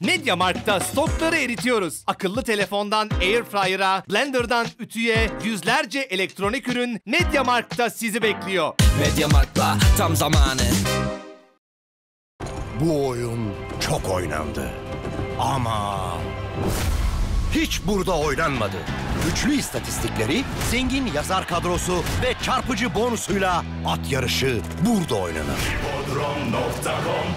Mediamarkt'ta stokları eritiyoruz. Akıllı telefondan airfryer'a, blenderdan ütüye, yüzlerce elektronik ürün Mediamarkt'ta sizi bekliyor. Mediamarkt'la tam zamanı. Bu oyun çok oynandı. Ama hiç burada oynanmadı. Güçlü istatistikleri, zengin yazar kadrosu ve çarpıcı bonusuyla at yarışı burada oynanır. Bodrum.com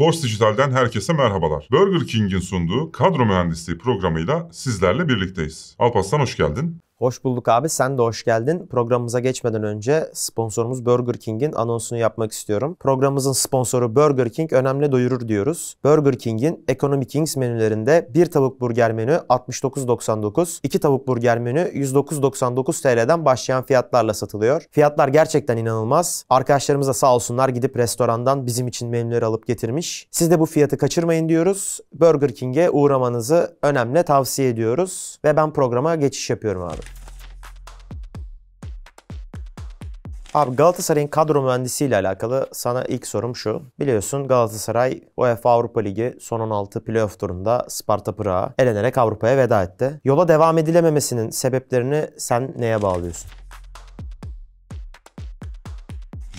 Sports Dijital'den herkese merhabalar. Burger King'in sunduğu kadro mühendisliği programıyla sizlerle birlikteyiz. Alpaslan hoş geldin. Hoş bulduk abi. Sen de hoş geldin. Programımıza geçmeden önce sponsorumuz Burger King'in anonsunu yapmak istiyorum. Programımızın sponsoru Burger King önemli duyurur diyoruz. Burger King'in Economy Kings menülerinde bir tavuk burger menü 69.99, iki tavuk burger menü 109.99 TL'den başlayan fiyatlarla satılıyor. Fiyatlar gerçekten inanılmaz. Arkadaşlarımız da sağ olsunlar gidip restorandan bizim için menüleri alıp getirmiş. Siz de bu fiyatı kaçırmayın diyoruz. Burger King'e uğramanızı önemli tavsiye ediyoruz ve ben programa geçiş yapıyorum abi. Abi Galatasaray'ın kadro mühendisiyle alakalı sana ilk sorum şu. Biliyorsun Galatasaray UEFA Avrupa Ligi son 16 playoff turunda Sparta Pırağa elenerek Avrupa'ya veda etti. Yola devam edilememesinin sebeplerini sen neye bağlıyorsun?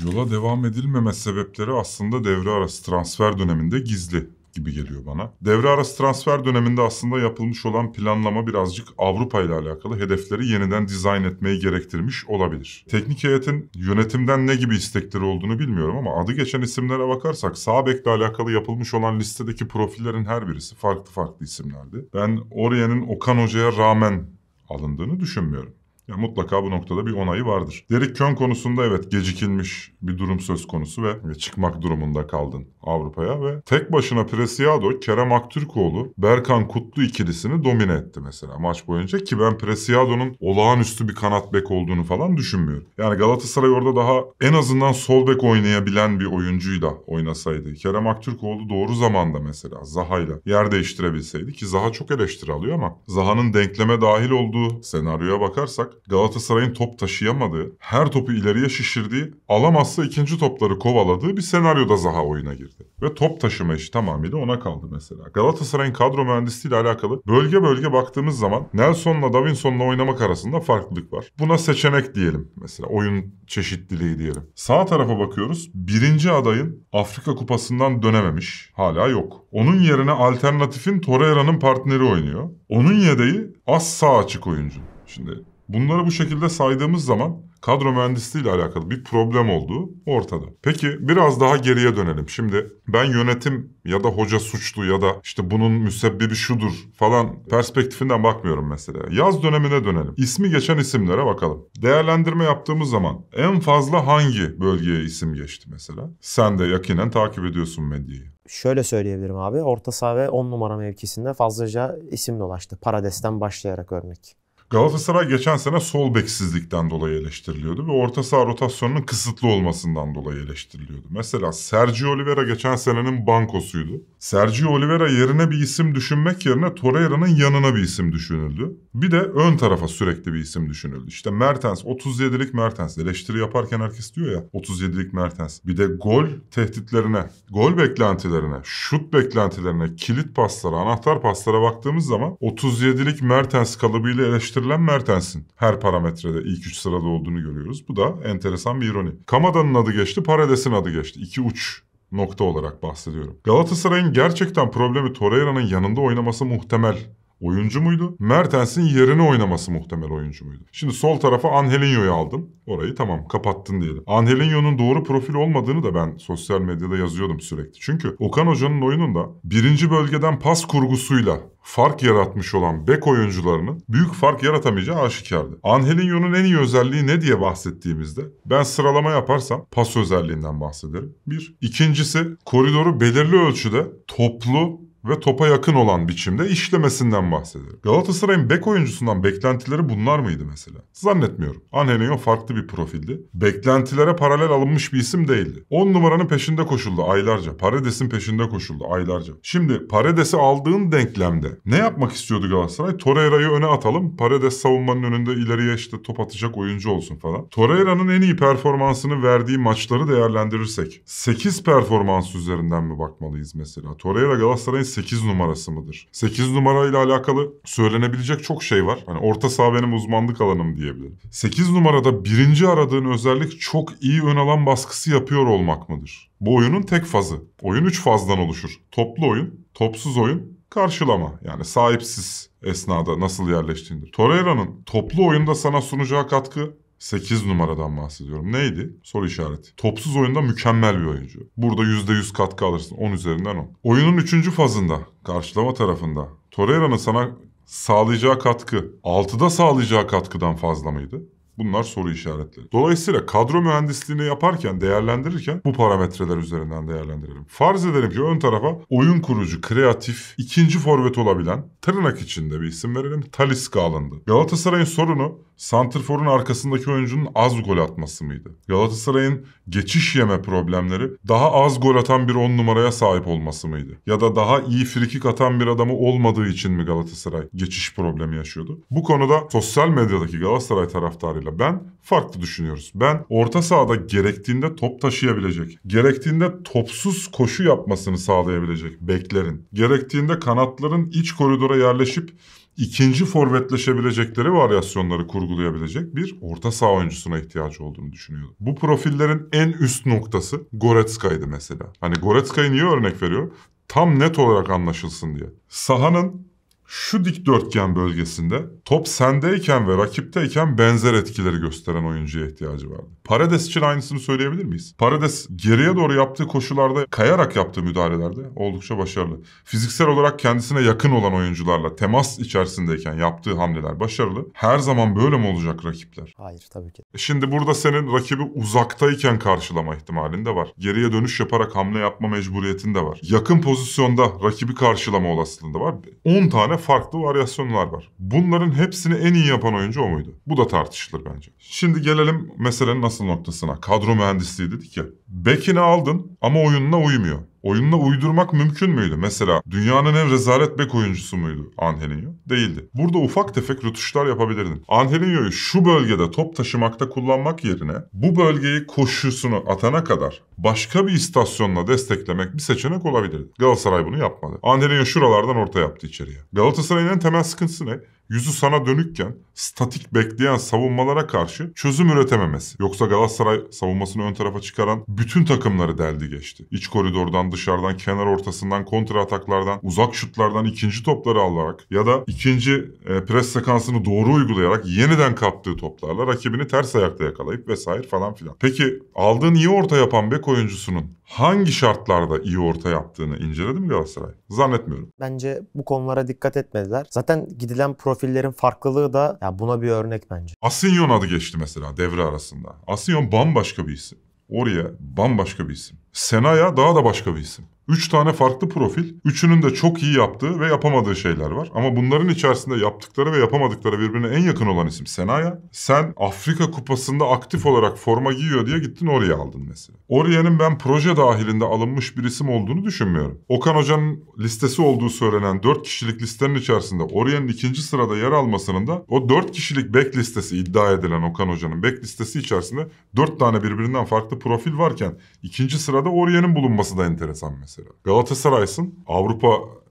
Yola devam edilmeme sebepleri aslında devre arası transfer döneminde gizli gibi geliyor bana. Devre arası transfer döneminde aslında yapılmış olan planlama birazcık Avrupa ile alakalı hedefleri yeniden dizayn etmeyi gerektirmiş olabilir. Teknik heyetin yönetimden ne gibi istekleri olduğunu bilmiyorum ama adı geçen isimlere bakarsak sağ bekle alakalı yapılmış olan listedeki profillerin her birisi farklı farklı isimlerdi. Ben Oriye'nin Okan Hoca'ya rağmen alındığını düşünmüyorum. Yani mutlaka bu noktada bir onayı vardır. Derek Kön konusunda evet gecikilmiş bir durum söz konusu ve çıkmak durumunda kaldın Avrupa'ya ve tek başına Presiado Kerem Aktürkoğlu, Berkan Kutlu ikilisini domine etti mesela maç boyunca ki ben Presiado'nun olağanüstü bir kanat bek olduğunu falan düşünmüyorum. Yani Galatasaray orada daha en azından sol bek oynayabilen bir oyuncuyla oynasaydı. Kerem Aktürkoğlu doğru zamanda mesela Zaha'yla yer değiştirebilseydi ki Zaha çok eleştiri alıyor ama Zaha'nın denkleme dahil olduğu senaryoya bakarsak Galatasaray'ın top taşıyamadığı, her topu ileriye şişirdiği, alamazsa ikinci topları kovaladığı bir senaryoda Zaha oyuna girdi. Ve top taşıma işi tamamıyla ona kaldı mesela. Galatasaray'ın kadro mühendisliği ile alakalı bölge bölge baktığımız zaman Nelson'la Davinson'la oynamak arasında farklılık var. Buna seçenek diyelim mesela. Oyun çeşitliliği diyelim. Sağ tarafa bakıyoruz. Birinci adayın Afrika Kupası'ndan dönememiş. Hala yok. Onun yerine alternatifin Torreira'nın partneri oynuyor. Onun yedeği az sağ açık oyuncu. Şimdi Bunları bu şekilde saydığımız zaman kadro mühendisliği ile alakalı bir problem olduğu ortada. Peki biraz daha geriye dönelim. Şimdi ben yönetim ya da hoca suçlu ya da işte bunun müsebbibi şudur falan perspektifinden bakmıyorum mesela. Yaz dönemine dönelim. İsmi geçen isimlere bakalım. Değerlendirme yaptığımız zaman en fazla hangi bölgeye isim geçti mesela? Sen de yakinen takip ediyorsun medyayı. Şöyle söyleyebilirim abi. Orta saha ve 10 numara mevkisinde fazlaca isim dolaştı. Parades'ten başlayarak örnek. Galatasaray geçen sene sol beksizlikten dolayı eleştiriliyordu ve orta saha rotasyonunun kısıtlı olmasından dolayı eleştiriliyordu. Mesela Sergio Oliveira geçen senenin bankosuydu. Sergio Oliveira yerine bir isim düşünmek yerine Torreira'nın yanına bir isim düşünüldü. Bir de ön tarafa sürekli bir isim düşünüldü. İşte Mertens 37'lik Mertens eleştiri yaparken herkes diyor ya 37'lik Mertens. Bir de gol tehditlerine, gol beklentilerine, şut beklentilerine, kilit paslara, anahtar paslara baktığımız zaman 37'lik Mertens kalıbıyla eleştirilen Mertens'in her parametrede ilk 3 sırada olduğunu görüyoruz. Bu da enteresan bir ironi. Kamada'nın adı geçti, Paredes'in adı geçti. İki uç nokta olarak bahsediyorum. Galatasaray'ın gerçekten problemi Torreira'nın yanında oynaması muhtemel oyuncu muydu? Mertens'in yerine oynaması muhtemel oyuncu muydu? Şimdi sol tarafa Angelinho'yu aldım. Orayı tamam kapattın diyelim. Angelinho'nun doğru profil olmadığını da ben sosyal medyada yazıyordum sürekli. Çünkü Okan Hoca'nın oyununda birinci bölgeden pas kurgusuyla fark yaratmış olan bek oyuncularının büyük fark yaratamayacağı aşikardı. Angelinho'nun en iyi özelliği ne diye bahsettiğimizde ben sıralama yaparsam pas özelliğinden bahsederim. Bir. İkincisi koridoru belirli ölçüde toplu ve topa yakın olan biçimde işlemesinden bahsedilir. Galatasaray'ın bek oyuncusundan beklentileri bunlar mıydı mesela? Zannetmiyorum. Anelio farklı bir profildi. Beklentilere paralel alınmış bir isim değildi. 10 numaranın peşinde koşuldu aylarca. Paredes'in peşinde koşuldu aylarca. Şimdi Paredes'i aldığın denklemde ne yapmak istiyordu Galatasaray? Torreira'yı öne atalım. Paredes savunmanın önünde ileriye işte top atacak oyuncu olsun falan. Torreira'nın en iyi performansını verdiği maçları değerlendirirsek 8 performans üzerinden mi bakmalıyız mesela? Torreira Galatasaray'ın 8 numarası mıdır? 8 numarayla alakalı söylenebilecek çok şey var. Hani orta saha benim uzmanlık alanım diyebilirim. 8 numarada birinci aradığın özellik çok iyi ön alan baskısı yapıyor olmak mıdır? Bu oyunun tek fazı. Oyun 3 fazdan oluşur. Toplu oyun, topsuz oyun, karşılama yani sahipsiz esnada nasıl yerleştiğindir. Torreira'nın toplu oyunda sana sunacağı katkı 8 numaradan bahsediyorum. Neydi? Soru işareti. Topsuz oyunda mükemmel bir oyuncu. Burada %100 katkı alırsın. 10 üzerinden 10. Oyunun 3. fazında, karşılama tarafında Torreira'nın sana sağlayacağı katkı 6'da sağlayacağı katkıdan fazla mıydı? Bunlar soru işaretleri. Dolayısıyla kadro mühendisliğini yaparken, değerlendirirken bu parametreler üzerinden değerlendirelim. Farz edelim ki ön tarafa oyun kurucu, kreatif, ikinci forvet olabilen tırnak içinde bir isim verelim. Taliska alındı. Galatasaray'ın sorunu Santrfor'un arkasındaki oyuncunun az gol atması mıydı? Galatasaray'ın geçiş yeme problemleri daha az gol atan bir on numaraya sahip olması mıydı? Ya da daha iyi frikik atan bir adamı olmadığı için mi Galatasaray geçiş problemi yaşıyordu? Bu konuda sosyal medyadaki Galatasaray taraftarıyla ben farklı düşünüyoruz. Ben orta sahada gerektiğinde top taşıyabilecek, gerektiğinde topsuz koşu yapmasını sağlayabilecek beklerin, gerektiğinde kanatların iç koridora yerleşip ikinci forvetleşebilecekleri varyasyonları kurgulayabilecek bir orta saha oyuncusuna ihtiyaç olduğunu düşünüyordu. Bu profillerin en üst noktası Goretzka'ydı mesela. Hani Goretzka'yı niye örnek veriyor? Tam net olarak anlaşılsın diye. Sahanın şu dikdörtgen bölgesinde top sendeyken ve rakipteyken benzer etkileri gösteren oyuncuya ihtiyacı vardı. Paredes için aynısını söyleyebilir miyiz? Paredes geriye doğru yaptığı koşularda kayarak yaptığı müdahalelerde oldukça başarılı. Fiziksel olarak kendisine yakın olan oyuncularla temas içerisindeyken yaptığı hamleler başarılı. Her zaman böyle mi olacak rakipler? Hayır tabii ki. E şimdi burada senin rakibi uzaktayken karşılama ihtimalin de var. Geriye dönüş yaparak hamle yapma mecburiyetin de var. Yakın pozisyonda rakibi karşılama olasılığında var. 10 tane farklı varyasyonlar var. Bunların hepsini en iyi yapan oyuncu o muydu? Bu da tartışılır bence. Şimdi gelelim meselenin nasıl noktasına. Kadro mühendisliği dedik ya. Bekini aldın ama oyununa uymuyor. Oyunla uydurmak mümkün müydü? Mesela dünyanın en rezalet bek oyuncusu muydu Angelinho? Değildi. Burada ufak tefek rötuşlar yapabilirdin. Angelinho'yu şu bölgede top taşımakta kullanmak yerine bu bölgeyi koşusunu atana kadar başka bir istasyonla desteklemek bir seçenek olabilirdi. Galatasaray bunu yapmadı. Angelinho şuralardan orta yaptı içeriye. Galatasaray'ın en temel sıkıntısı ne? yüzü sana dönükken statik bekleyen savunmalara karşı çözüm üretememesi. Yoksa Galatasaray savunmasını ön tarafa çıkaran bütün takımları deldi geçti. İç koridordan, dışarıdan, kenar ortasından, kontra ataklardan, uzak şutlardan ikinci topları alarak ya da ikinci e, pres sekansını doğru uygulayarak yeniden kaptığı toplarla rakibini ters ayakta yakalayıp vesaire falan filan. Peki aldığın iyi orta yapan bek oyuncusunun hangi şartlarda iyi orta yaptığını inceledi mi Galatasaray? Zannetmiyorum. Bence bu konulara dikkat etmediler. Zaten gidilen profillerin farklılığı da ya buna bir örnek bence. Asinyon adı geçti mesela devre arasında. Asinyon bambaşka bir isim. Oraya bambaşka bir isim. Senaya daha da başka bir isim. Üç tane farklı profil. Üçünün de çok iyi yaptığı ve yapamadığı şeyler var. Ama bunların içerisinde yaptıkları ve yapamadıkları birbirine en yakın olan isim Senaya. Sen Afrika Kupası'nda aktif olarak forma giyiyor diye gittin oraya aldın mesela. Oriye'nin ben proje dahilinde alınmış bir isim olduğunu düşünmüyorum. Okan Hoca'nın listesi olduğu söylenen 4 kişilik listenin içerisinde Oriye'nin ikinci sırada yer almasının da o 4 kişilik bek listesi iddia edilen Okan Hoca'nın bek listesi içerisinde 4 tane birbirinden farklı profil varken ikinci sırada arada Oriye'nin bulunması da enteresan mesela. Galatasaray'sın. Avrupa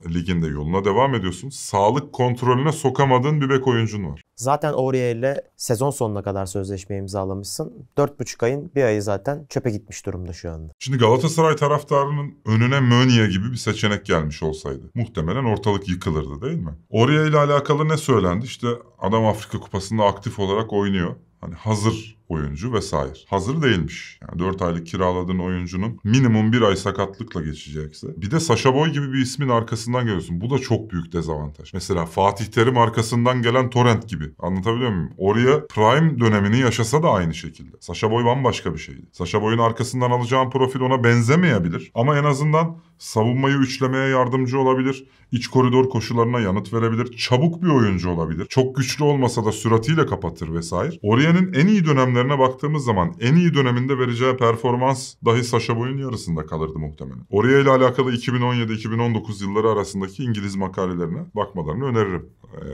liginde yoluna devam ediyorsun. Sağlık kontrolüne sokamadığın bir bek oyuncun var. Zaten Aurier ile sezon sonuna kadar sözleşme imzalamışsın. 4,5 ayın bir ayı zaten çöpe gitmiş durumda şu anda. Şimdi Galatasaray taraftarının önüne Mönye gibi bir seçenek gelmiş olsaydı muhtemelen ortalık yıkılırdı değil mi? Aurier ile alakalı ne söylendi? İşte adam Afrika Kupası'nda aktif olarak oynuyor. Hani hazır oyuncu vesaire. Hazır değilmiş. Yani 4 aylık kiraladığın oyuncunun minimum bir ay sakatlıkla geçecekse. Bir de Sasha Boy gibi bir ismin arkasında arkasından geliyorsun. Bu da çok büyük dezavantaj. Mesela Fatih Terim arkasından gelen torrent gibi. Anlatabiliyor muyum? Oraya prime dönemini yaşasa da aynı şekilde. Sasha Boy bambaşka bir şeydi. Sasha Boy'un arkasından alacağım profil ona benzemeyebilir. Ama en azından savunmayı üçlemeye yardımcı olabilir. iç koridor koşularına yanıt verebilir. Çabuk bir oyuncu olabilir. Çok güçlü olmasa da süratiyle kapatır vesaire. Oria'nın en iyi dönemlerine baktığımız zaman en iyi döneminde vereceği performans dahi Sasha Boy'un yarısında kalırdı muhtemelen. Oria ile alakalı 2017-2019 yılları arasındaki İngiliz makalelerine bakmalarını öneririm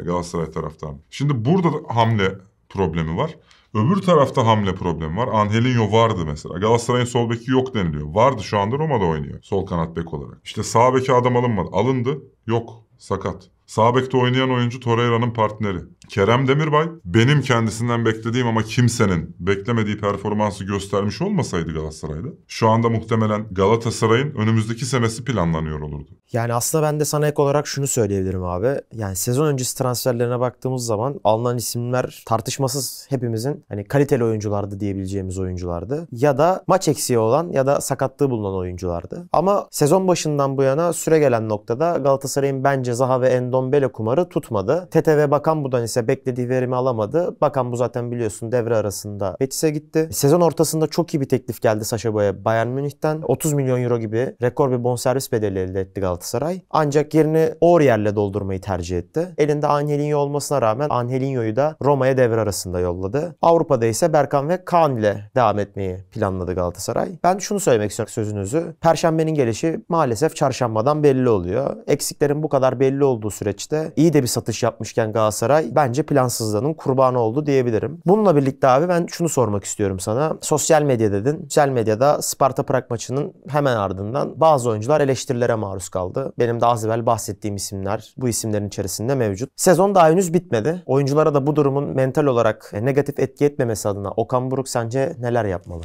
Galatasaray taraftan. Şimdi burada hamle problemi var. Öbür tarafta hamle problemi var. Angelinho vardı mesela. Galatasaray'ın sol beki yok deniliyor. Vardı şu anda Roma'da oynuyor. Sol kanat bek olarak. İşte sağ beki adam alınmadı. Alındı. Yok. Sakat. Sağbek'te oynayan oyuncu Torreira'nın partneri. Kerem Demirbay benim kendisinden beklediğim ama kimsenin beklemediği performansı göstermiş olmasaydı Galatasaray'da şu anda muhtemelen Galatasaray'ın önümüzdeki senesi planlanıyor olurdu. Yani aslında ben de sana ek olarak şunu söyleyebilirim abi. Yani sezon öncesi transferlerine baktığımız zaman alınan isimler tartışmasız hepimizin hani kaliteli oyunculardı diyebileceğimiz oyunculardı. Ya da maç eksiği olan ya da sakatlığı bulunan oyunculardı. Ama sezon başından bu yana süre gelen noktada Galatasaray'ın bence Zaha ve Endo Ndombele kumarı tutmadı. Tete ve Bakan Bu'dan ise beklediği verimi alamadı. Bakan Bu zaten biliyorsun devre arasında Betis'e gitti. Sezon ortasında çok iyi bir teklif geldi Saşa Boy'a Bayern Münih'ten. 30 milyon euro gibi rekor bir bonservis bedeli elde etti Galatasaray. Ancak yerini Aurier'le doldurmayı tercih etti. Elinde Angelinho olmasına rağmen Angelinho'yu da Roma'ya devre arasında yolladı. Avrupa'da ise Berkan ve Kaan ile devam etmeyi planladı Galatasaray. Ben şunu söylemek istiyorum sözünüzü. Perşembenin gelişi maalesef çarşambadan belli oluyor. Eksiklerin bu kadar belli olduğu süre süreçte iyi de bir satış yapmışken Galatasaray bence plansızlığının kurbanı oldu diyebilirim. Bununla birlikte abi ben şunu sormak istiyorum sana. Sosyal medya dedin. Sosyal medyada Sparta Prag maçının hemen ardından bazı oyuncular eleştirilere maruz kaldı. Benim daha az evvel bahsettiğim isimler bu isimlerin içerisinde mevcut. Sezon daha henüz bitmedi. Oyunculara da bu durumun mental olarak negatif etki etmemesi adına Okan Buruk sence neler yapmalı?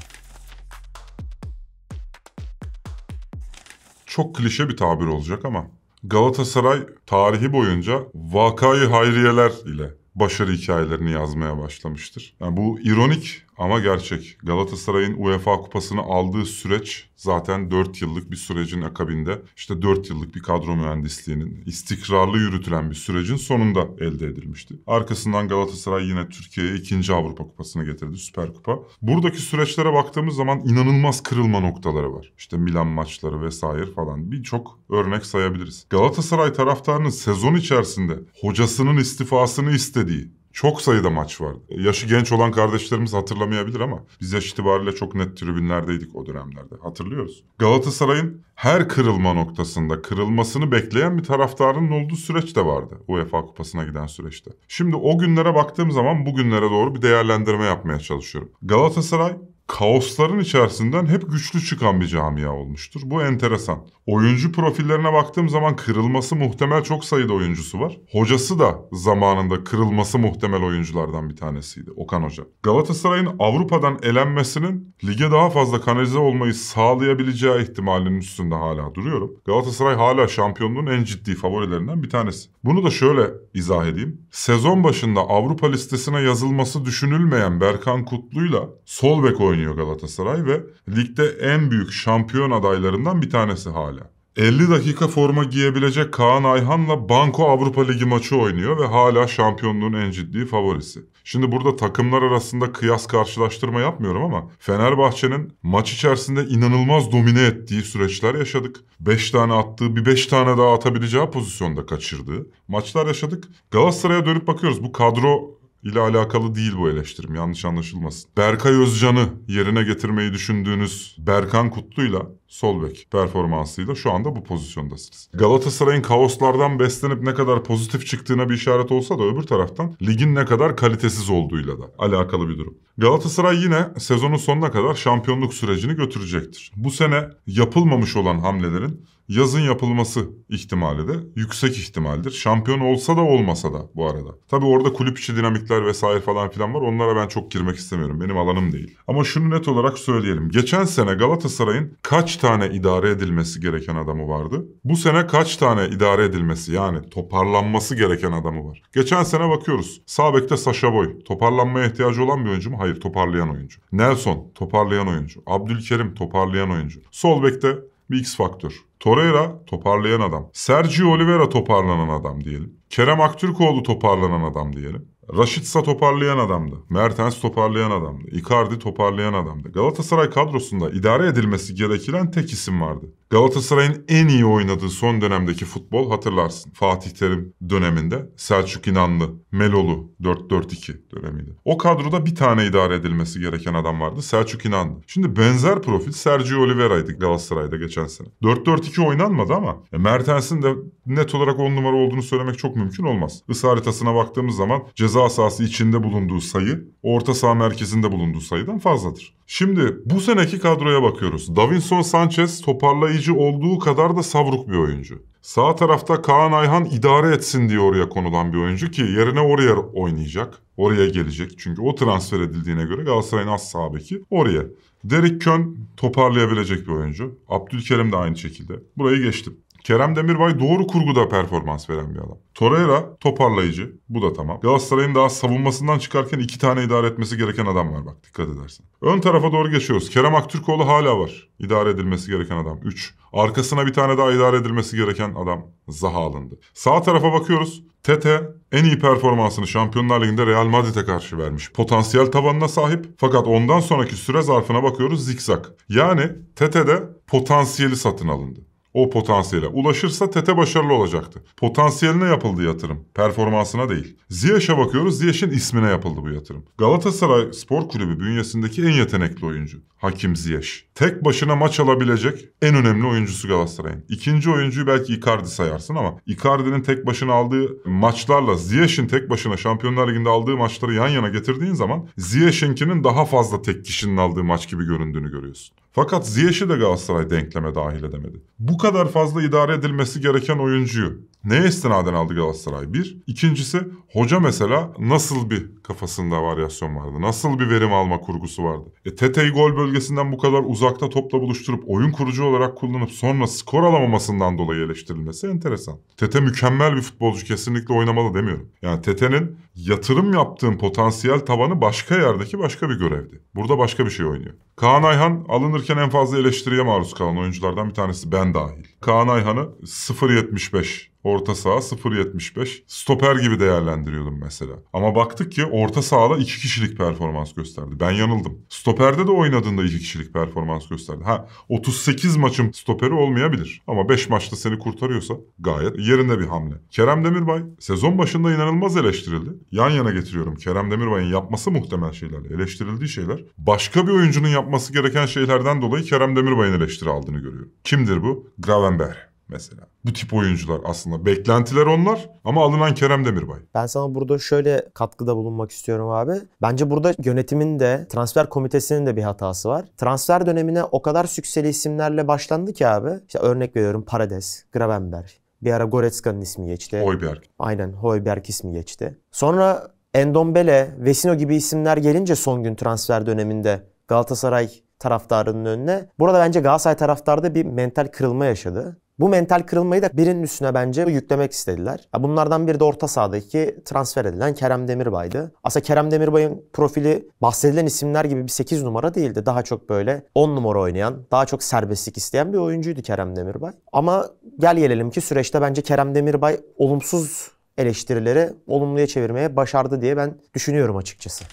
Çok klişe bir tabir olacak ama Galatasaray tarihi boyunca vakayı hayriyeler ile başarı hikayelerini yazmaya başlamıştır. Yani bu ironik ama gerçek. Galatasaray'ın UEFA kupasını aldığı süreç zaten 4 yıllık bir sürecin akabinde işte 4 yıllık bir kadro mühendisliğinin istikrarlı yürütülen bir sürecin sonunda elde edilmişti. Arkasından Galatasaray yine Türkiye'ye 2. Avrupa Kupası'nı getirdi Süper Kupa. Buradaki süreçlere baktığımız zaman inanılmaz kırılma noktaları var. İşte Milan maçları vesaire falan birçok örnek sayabiliriz. Galatasaray taraftarının sezon içerisinde hocasının istifasını istediği, çok sayıda maç vardı. Yaşı genç olan kardeşlerimiz hatırlamayabilir ama biz yaş itibariyle çok net tribünlerdeydik o dönemlerde. Hatırlıyoruz. Galatasaray'ın her kırılma noktasında kırılmasını bekleyen bir taraftarının olduğu süreç de vardı. UEFA Kupası'na giden süreçte. Şimdi o günlere baktığım zaman bugünlere doğru bir değerlendirme yapmaya çalışıyorum. Galatasaray kaosların içerisinden hep güçlü çıkan bir camia olmuştur. Bu enteresan. Oyuncu profillerine baktığım zaman kırılması muhtemel çok sayıda oyuncusu var. Hocası da zamanında kırılması muhtemel oyunculardan bir tanesiydi Okan Hoca. Galatasaray'ın Avrupa'dan elenmesinin lige daha fazla kanalize olmayı sağlayabileceği ihtimalinin üstünde hala duruyorum. Galatasaray hala şampiyonluğun en ciddi favorilerinden bir tanesi. Bunu da şöyle izah edeyim. Sezon başında Avrupa listesine yazılması düşünülmeyen Berkan Kutlu'yla sol bek oyuncusu oynuyor Galatasaray ve ligde en büyük şampiyon adaylarından bir tanesi hala. 50 dakika forma giyebilecek Kaan Ayhan'la Banko Avrupa Ligi maçı oynuyor ve hala şampiyonluğun en ciddi favorisi. Şimdi burada takımlar arasında kıyas karşılaştırma yapmıyorum ama Fenerbahçe'nin maç içerisinde inanılmaz domine ettiği süreçler yaşadık. 5 tane attığı bir 5 tane daha atabileceği pozisyonda kaçırdığı maçlar yaşadık. Galatasaray'a dönüp bakıyoruz bu kadro ile alakalı değil bu eleştirim yanlış anlaşılmasın. Berkay Özcan'ı yerine getirmeyi düşündüğünüz Berkan Kutlu'yla sol bek performansıyla şu anda bu pozisyondasınız. Galatasaray'ın kaoslardan beslenip ne kadar pozitif çıktığına bir işaret olsa da öbür taraftan ligin ne kadar kalitesiz olduğuyla da alakalı bir durum. Galatasaray yine sezonun sonuna kadar şampiyonluk sürecini götürecektir. Bu sene yapılmamış olan hamlelerin yazın yapılması ihtimali de yüksek ihtimaldir. Şampiyon olsa da olmasa da bu arada. Tabi orada kulüp içi dinamikler vesaire falan filan var. Onlara ben çok girmek istemiyorum. Benim alanım değil. Ama şunu net olarak söyleyelim. Geçen sene Galatasaray'ın kaç tane idare edilmesi gereken adamı vardı? Bu sene kaç tane idare edilmesi yani toparlanması gereken adamı var? Geçen sene bakıyoruz. Sağ bekte Boy. Toparlanmaya ihtiyacı olan bir oyuncu mu? Hayır toparlayan oyuncu. Nelson toparlayan oyuncu. Abdülkerim toparlayan oyuncu. Sol bekte bir X faktör. Torreira toparlayan adam. Sergio Oliveira toparlanan adam diyelim. Kerem Aktürkoğlu toparlanan adam diyelim. Raşitsa toparlayan adamdı. Mertens toparlayan adamdı. Icardi toparlayan adamdı. Galatasaray kadrosunda idare edilmesi gereken tek isim vardı. Galatasaray'ın en iyi oynadığı son dönemdeki futbol hatırlarsın. Fatih Terim döneminde Selçuk İnanlı, Melolu 4-4-2 dönemiydi. O kadroda bir tane idare edilmesi gereken adam vardı. Selçuk İnanlı. Şimdi benzer profil Sergio Oliveira'ydı Galatasaray'da geçen sene. 4-4-2 oynanmadı ama e, Mertens'in de net olarak 10 numara olduğunu söylemek çok mümkün olmaz. Isı haritasına baktığımız zaman ceza ceza sahası içinde bulunduğu sayı orta saha merkezinde bulunduğu sayıdan fazladır. Şimdi bu seneki kadroya bakıyoruz. Davinson Sanchez toparlayıcı olduğu kadar da savruk bir oyuncu. Sağ tarafta Kaan Ayhan idare etsin diye oraya konulan bir oyuncu ki yerine oraya oynayacak. Oraya gelecek. Çünkü o transfer edildiğine göre Galatasaray'ın az sağ beki oraya. Derek Kön toparlayabilecek bir oyuncu. Abdülkerim de aynı şekilde. Burayı geçtim. Kerem Demirbay doğru kurguda performans veren bir adam. Torreira toparlayıcı. Bu da tamam. Galatasaray'ın daha savunmasından çıkarken iki tane idare etmesi gereken adam var bak dikkat edersen. Ön tarafa doğru geçiyoruz. Kerem Aktürkoğlu hala var. İdare edilmesi gereken adam. 3. Arkasına bir tane daha idare edilmesi gereken adam Zaha alındı. Sağ tarafa bakıyoruz. Tete en iyi performansını Şampiyonlar Ligi'nde Real Madrid'e karşı vermiş. Potansiyel tavanına sahip fakat ondan sonraki süre zarfına bakıyoruz zikzak. Yani Tete de potansiyeli satın alındı. O potansiyele ulaşırsa Tete başarılı olacaktı. Potansiyeline yapıldı yatırım, performansına değil. Ziyeş'e bakıyoruz, Ziyeş'in ismine yapıldı bu yatırım. Galatasaray Spor Kulübü bünyesindeki en yetenekli oyuncu Hakim Ziyeş. Tek başına maç alabilecek en önemli oyuncusu Galatasaray'ın. İkinci oyuncuyu belki Icardi sayarsın ama Icardi'nin tek başına aldığı maçlarla Ziyeş'in tek başına Şampiyonlar Ligi'nde aldığı maçları yan yana getirdiğin zaman Ziyeş'inkinin daha fazla tek kişinin aldığı maç gibi göründüğünü görüyorsun. Fakat Ziyech'i de Galatasaray denkleme dahil edemedi. Bu kadar fazla idare edilmesi gereken oyuncuyu Neye istinaden aldı Galatasaray? Bir. İkincisi hoca mesela nasıl bir kafasında varyasyon vardı? Nasıl bir verim alma kurgusu vardı? E, Tete'yi gol bölgesinden bu kadar uzakta topla buluşturup oyun kurucu olarak kullanıp sonra skor alamamasından dolayı eleştirilmesi enteresan. Tete mükemmel bir futbolcu kesinlikle oynamalı demiyorum. Yani Tete'nin yatırım yaptığın potansiyel tavanı başka yerdeki başka bir görevdi. Burada başka bir şey oynuyor. Kaan Ayhan alınırken en fazla eleştiriye maruz kalan oyunculardan bir tanesi ben dahil. Kaan Ayhan'ı 0.75 Orta saha 0.75. Stoper gibi değerlendiriyordum mesela. Ama baktık ki orta sahada 2 kişilik performans gösterdi. Ben yanıldım. Stoperde de oynadığında 2 kişilik performans gösterdi. Ha 38 maçın stoperi olmayabilir. Ama 5 maçta seni kurtarıyorsa gayet yerinde bir hamle. Kerem Demirbay sezon başında inanılmaz eleştirildi. Yan yana getiriyorum. Kerem Demirbay'ın yapması muhtemel şeyler, eleştirildiği şeyler. Başka bir oyuncunun yapması gereken şeylerden dolayı Kerem Demirbay'ın eleştiri aldığını görüyorum. Kimdir bu? Gravenberg mesela. Bu tip oyuncular aslında. Beklentiler onlar ama alınan Kerem Demirbay. Ben sana burada şöyle katkıda bulunmak istiyorum abi. Bence burada yönetimin de transfer komitesinin de bir hatası var. Transfer dönemine o kadar sükseli isimlerle başlandı ki abi. İşte örnek veriyorum Parades, Gravenberg. Bir ara Goretzka'nın ismi geçti. Hoiberg. Aynen Hoiberg ismi geçti. Sonra Endombele, Vesino gibi isimler gelince son gün transfer döneminde Galatasaray taraftarının önüne. Burada bence Galatasaray taraftarı da bir mental kırılma yaşadı. Bu mental kırılmayı da birinin üstüne bence yüklemek istediler. Bunlardan biri de orta sahadaki transfer edilen Kerem Demirbay'dı. Aslında Kerem Demirbay'ın profili bahsedilen isimler gibi bir 8 numara değildi. Daha çok böyle 10 numara oynayan, daha çok serbestlik isteyen bir oyuncuydu Kerem Demirbay. Ama gel gelelim ki süreçte bence Kerem Demirbay olumsuz eleştirileri olumluya çevirmeye başardı diye ben düşünüyorum açıkçası.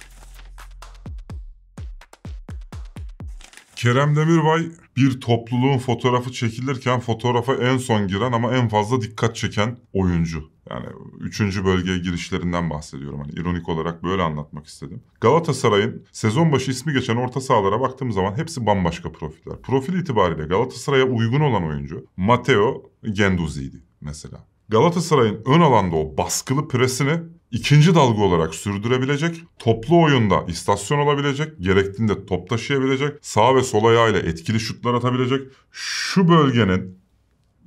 Kerem Demirbay bir topluluğun fotoğrafı çekilirken fotoğrafa en son giren ama en fazla dikkat çeken oyuncu. Yani üçüncü bölgeye girişlerinden bahsediyorum. Hani ironik olarak böyle anlatmak istedim. Galatasaray'ın sezon başı ismi geçen orta sahalara baktığım zaman hepsi bambaşka profiller. Profil itibariyle Galatasaray'a uygun olan oyuncu Matteo Genduzzi'ydi mesela. Galatasaray'ın ön alanda o baskılı presini ikinci dalga olarak sürdürebilecek, toplu oyunda istasyon olabilecek, gerektiğinde top taşıyabilecek, sağ ve sol ayağıyla etkili şutlar atabilecek, şu bölgenin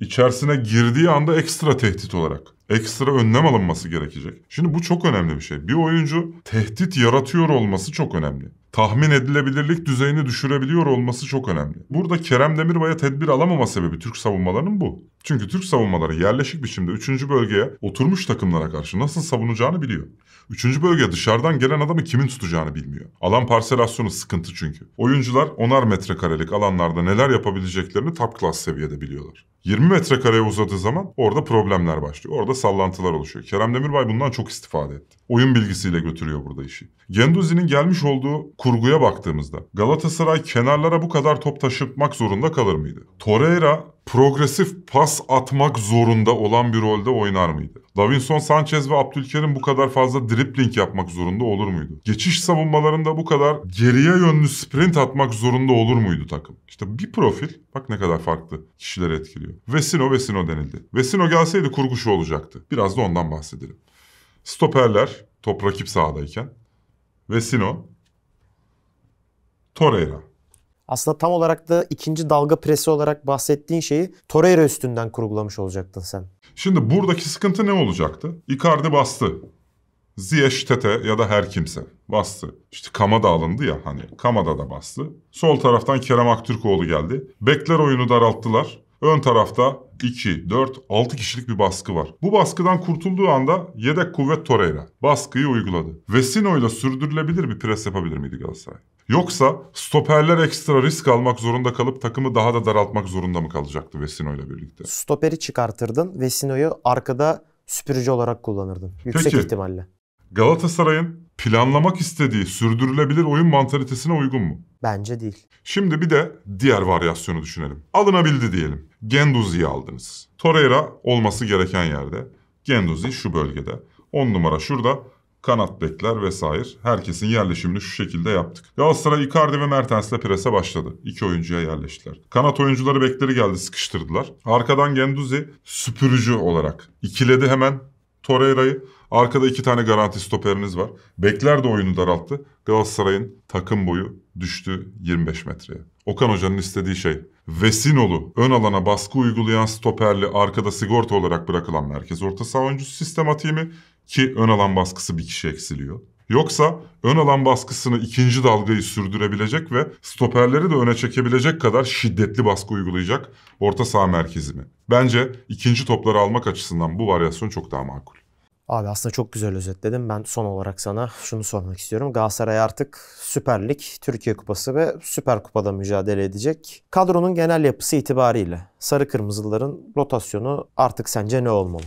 içerisine girdiği anda ekstra tehdit olarak ekstra önlem alınması gerekecek. Şimdi bu çok önemli bir şey. Bir oyuncu tehdit yaratıyor olması çok önemli. Tahmin edilebilirlik düzeyini düşürebiliyor olması çok önemli. Burada Kerem Demirbay'a tedbir alamama sebebi Türk savunmalarının bu. Çünkü Türk savunmaları yerleşik biçimde 3. bölgeye oturmuş takımlara karşı nasıl savunacağını biliyor. Üçüncü bölge dışarıdan gelen adamı kimin tutacağını bilmiyor. Alan parselasyonu sıkıntı çünkü. Oyuncular onar metrekarelik alanlarda neler yapabileceklerini top class seviyede biliyorlar. 20 metrekareye uzadığı zaman orada problemler başlıyor. Orada sallantılar oluşuyor. Kerem Demirbay bundan çok istifade etti. Oyun bilgisiyle götürüyor burada işi. Genduzi'nin gelmiş olduğu kurguya baktığımızda Galatasaray kenarlara bu kadar top taşıtmak zorunda kalır mıydı? Torreira progresif pas atmak zorunda olan bir rolde oynar mıydı? Davinson Sanchez ve Abdülkerim bu kadar fazla dribbling yapmak zorunda olur muydu? Geçiş savunmalarında bu kadar geriye yönlü sprint atmak zorunda olur muydu takım? İşte bir profil bak ne kadar farklı kişiler etkiliyor. Vesino Vesino denildi. Vesino gelseydi kurgu olacaktı. Biraz da ondan bahsedelim. Stoperler top rakip sahadayken Vesino Torreira aslında tam olarak da ikinci dalga presi olarak bahsettiğin şeyi Torreira üstünden kurgulamış olacaktın sen. Şimdi buradaki sıkıntı ne olacaktı? Icardi bastı. Ziyech, Tete ya da her kimse bastı. İşte Kamada alındı ya hani Kamada da bastı. Sol taraftan Kerem Aktürkoğlu geldi. Bekler oyunu daralttılar. Ön tarafta 2, 4, 6 kişilik bir baskı var. Bu baskıdan kurtulduğu anda yedek kuvvet Torreira baskıyı uyguladı. Vesino ile sürdürülebilir bir pres yapabilir miydi Galatasaray? Yoksa stoperler ekstra risk almak zorunda kalıp takımı daha da daraltmak zorunda mı kalacaktı Vesino ile birlikte? Stoperi çıkartırdın, Vesino'yu arkada süpürücü olarak kullanırdın. Yüksek Peki, ihtimalle. Galatasaray'ın planlamak istediği sürdürülebilir oyun mantalitesine uygun mu? Bence değil. Şimdi bir de diğer varyasyonu düşünelim. Alınabildi diyelim. Genduzi'yi aldınız. Torreira olması gereken yerde. Genduzi şu bölgede. 10 numara şurada kanat bekler vesaire. Herkesin yerleşimini şu şekilde yaptık. Galatasaray Icardi ve Mertens'le prese başladı. İki oyuncuya yerleştiler. Kanat oyuncuları bekleri geldi sıkıştırdılar. Arkadan Genduzi süpürücü olarak ikiledi hemen Torreira'yı. Arkada iki tane garanti stoperiniz var. Bekler de oyunu daralttı. Galatasaray'ın takım boyu düştü 25 metreye. Okan Hoca'nın istediği şey. Vesinolu ön alana baskı uygulayan stoperli arkada sigorta olarak bırakılan merkez orta saha oyuncusu sistematiği mi ki ön alan baskısı bir kişi eksiliyor. Yoksa ön alan baskısını ikinci dalgayı sürdürebilecek ve stoperleri de öne çekebilecek kadar şiddetli baskı uygulayacak orta saha merkezi mi? Bence ikinci topları almak açısından bu varyasyon çok daha makul. Abi aslında çok güzel özetledim. Ben son olarak sana şunu sormak istiyorum. Galatasaray artık Süper Lig, Türkiye Kupası ve Süper Kupa'da mücadele edecek. Kadronun genel yapısı itibariyle sarı kırmızıların rotasyonu artık sence ne olmalı?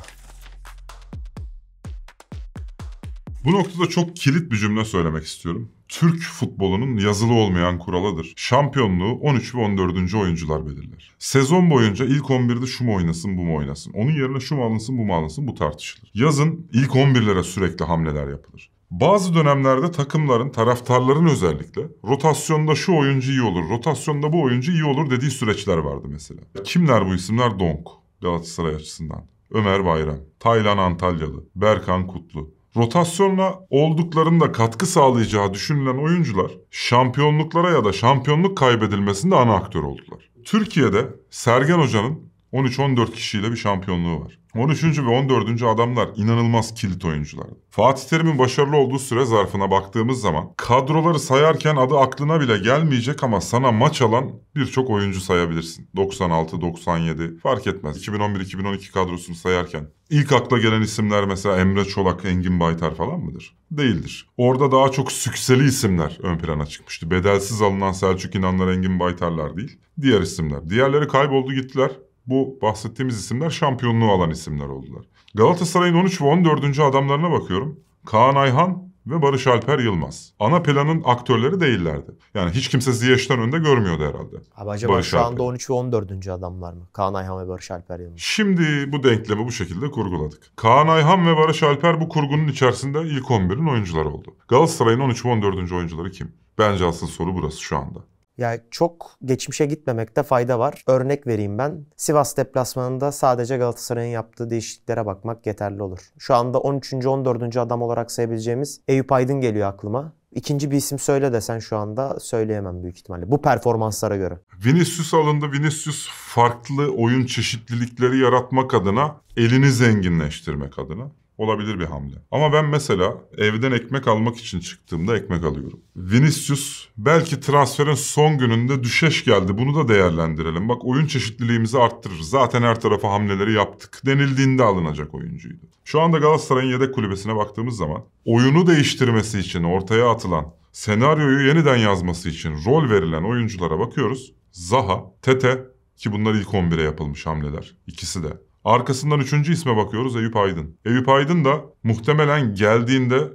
Bu noktada çok kilit bir cümle söylemek istiyorum. Türk futbolunun yazılı olmayan kuralıdır. Şampiyonluğu 13 ve 14. oyuncular belirler. Sezon boyunca ilk 11'de şu mu oynasın bu mu oynasın. Onun yerine şu mu alınsın bu mu alınsın bu tartışılır. Yazın ilk 11'lere sürekli hamleler yapılır. Bazı dönemlerde takımların, taraftarların özellikle rotasyonda şu oyuncu iyi olur, rotasyonda bu oyuncu iyi olur dediği süreçler vardı mesela. Kimler bu isimler? Donk, Galatasaray açısından. Ömer Bayram, Taylan Antalyalı, Berkan Kutlu, Rotasyonla olduklarında katkı sağlayacağı düşünülen oyuncular şampiyonluklara ya da şampiyonluk kaybedilmesinde ana aktör oldular. Türkiye'de Sergen Hoca'nın 13-14 kişiyle bir şampiyonluğu var. 13. ve 14. adamlar inanılmaz kilit oyuncular. Fatih Terim'in başarılı olduğu süre zarfına baktığımız zaman kadroları sayarken adı aklına bile gelmeyecek ama sana maç alan birçok oyuncu sayabilirsin. 96, 97 fark etmez. 2011-2012 kadrosunu sayarken ilk akla gelen isimler mesela Emre Çolak, Engin Baytar falan mıdır? Değildir. Orada daha çok sükseli isimler ön plana çıkmıştı. Bedelsiz alınan Selçuk İnanlar, Engin Baytarlar değil. Diğer isimler. Diğerleri kayboldu gittiler bu bahsettiğimiz isimler şampiyonluğu alan isimler oldular. Galatasaray'ın 13 ve 14. adamlarına bakıyorum. Kaan Ayhan ve Barış Alper Yılmaz. Ana planın aktörleri değillerdi. Yani hiç kimse Ziyech'ten önde görmüyordu herhalde. Abi acaba Barış şu anda 13 ve 14. adamlar mı? Kaan Ayhan ve Barış Alper Yılmaz. Şimdi bu denklemi bu şekilde kurguladık. Kaan Ayhan ve Barış Alper bu kurgunun içerisinde ilk 11'in oyuncuları oldu. Galatasaray'ın 13 ve 14. oyuncuları kim? Bence asıl soru burası şu anda. Yani çok geçmişe gitmemekte fayda var. Örnek vereyim ben. Sivas deplasmanında sadece Galatasaray'ın yaptığı değişikliklere bakmak yeterli olur. Şu anda 13. 14. adam olarak sayabileceğimiz Eyüp Aydın geliyor aklıma. İkinci bir isim söyle desen şu anda söyleyemem büyük ihtimalle. Bu performanslara göre. Vinicius alındı. Vinicius farklı oyun çeşitlilikleri yaratmak adına, elini zenginleştirmek adına olabilir bir hamle. Ama ben mesela evden ekmek almak için çıktığımda ekmek alıyorum. Vinicius belki transferin son gününde düşeş geldi. Bunu da değerlendirelim. Bak oyun çeşitliliğimizi arttırır. Zaten her tarafa hamleleri yaptık. Denildiğinde alınacak oyuncuydu. Şu anda Galatasaray'ın yedek kulübesine baktığımız zaman oyunu değiştirmesi için ortaya atılan, senaryoyu yeniden yazması için rol verilen oyunculara bakıyoruz. Zaha, Tete ki bunlar ilk 11'e yapılmış hamleler. İkisi de. Arkasından üçüncü isme bakıyoruz Eyüp Aydın. Eyüp Aydın da muhtemelen geldiğinde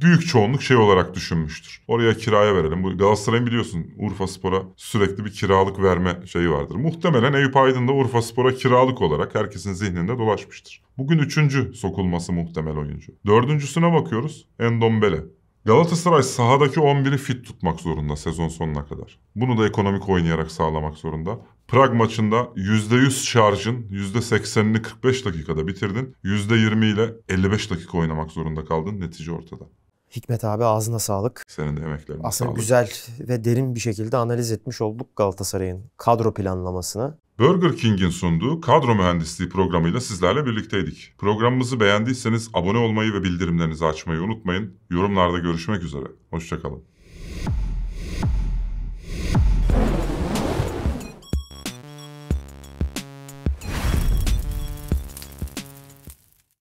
büyük çoğunluk şey olarak düşünmüştür. Oraya kiraya verelim. Bu Galatasaray'ın biliyorsun Urfa Spor'a sürekli bir kiralık verme şeyi vardır. Muhtemelen Eyüp Aydın da Urfa Spor'a kiralık olarak herkesin zihninde dolaşmıştır. Bugün üçüncü sokulması muhtemel oyuncu. Dördüncüsüne bakıyoruz. Endombele. Galatasaray sahadaki 11'i fit tutmak zorunda sezon sonuna kadar. Bunu da ekonomik oynayarak sağlamak zorunda. Prag maçında %100 şarjın %80'ini 45 dakikada bitirdin. %20 ile 55 dakika oynamak zorunda kaldın. Netice ortada. Hikmet abi ağzına sağlık. Senin de emeklerine Aslında güzel ve derin bir şekilde analiz etmiş olduk Galatasaray'ın kadro planlamasını. Burger King'in sunduğu kadro mühendisliği programıyla sizlerle birlikteydik. Programımızı beğendiyseniz abone olmayı ve bildirimlerinizi açmayı unutmayın. Yorumlarda görüşmek üzere. Hoşçakalın.